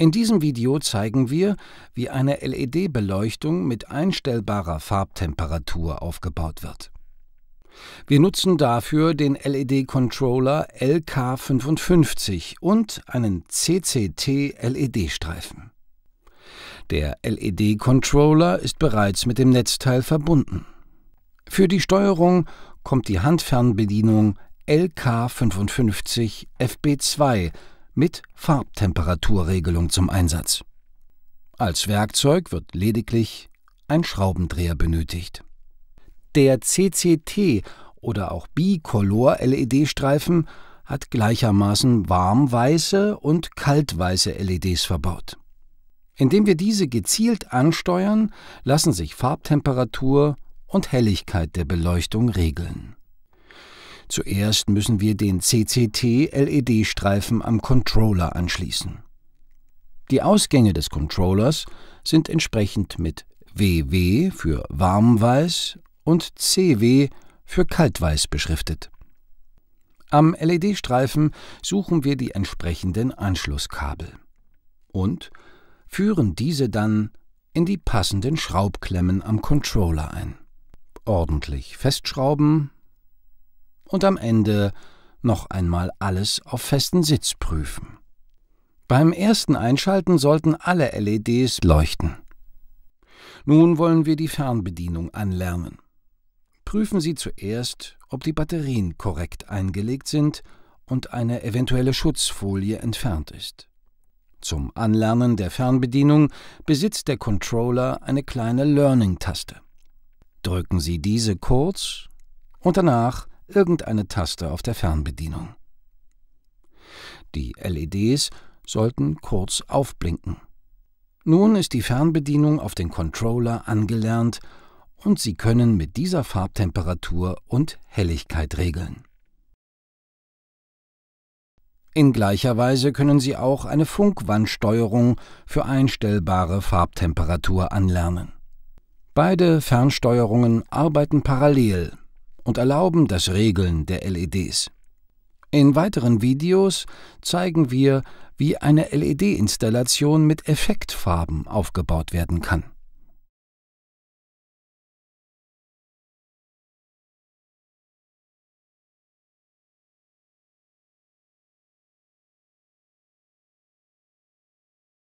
In diesem Video zeigen wir, wie eine LED-Beleuchtung mit einstellbarer Farbtemperatur aufgebaut wird. Wir nutzen dafür den LED-Controller LK55 und einen CCT-LED-Streifen. Der LED-Controller ist bereits mit dem Netzteil verbunden. Für die Steuerung kommt die Handfernbedienung LK55 FB2 mit Farbtemperaturregelung zum Einsatz. Als Werkzeug wird lediglich ein Schraubendreher benötigt. Der CCT oder auch Bicolor-LED-Streifen hat gleichermaßen warmweiße und kaltweiße LEDs verbaut. Indem wir diese gezielt ansteuern, lassen sich Farbtemperatur und Helligkeit der Beleuchtung regeln. Zuerst müssen wir den CCT-LED-Streifen am Controller anschließen. Die Ausgänge des Controllers sind entsprechend mit WW für warmweiß und CW für kaltweiß beschriftet. Am LED-Streifen suchen wir die entsprechenden Anschlusskabel und führen diese dann in die passenden Schraubklemmen am Controller ein. Ordentlich festschrauben und am Ende noch einmal alles auf festen Sitz prüfen. Beim ersten Einschalten sollten alle LEDs leuchten. Nun wollen wir die Fernbedienung anlernen. Prüfen Sie zuerst, ob die Batterien korrekt eingelegt sind und eine eventuelle Schutzfolie entfernt ist. Zum Anlernen der Fernbedienung besitzt der Controller eine kleine Learning-Taste. Drücken Sie diese kurz und danach irgendeine Taste auf der Fernbedienung. Die LEDs sollten kurz aufblinken. Nun ist die Fernbedienung auf den Controller angelernt und Sie können mit dieser Farbtemperatur und Helligkeit regeln. In gleicher Weise können Sie auch eine Funkwandsteuerung für einstellbare Farbtemperatur anlernen. Beide Fernsteuerungen arbeiten parallel und erlauben das Regeln der LEDs. In weiteren Videos zeigen wir, wie eine LED-Installation mit Effektfarben aufgebaut werden kann.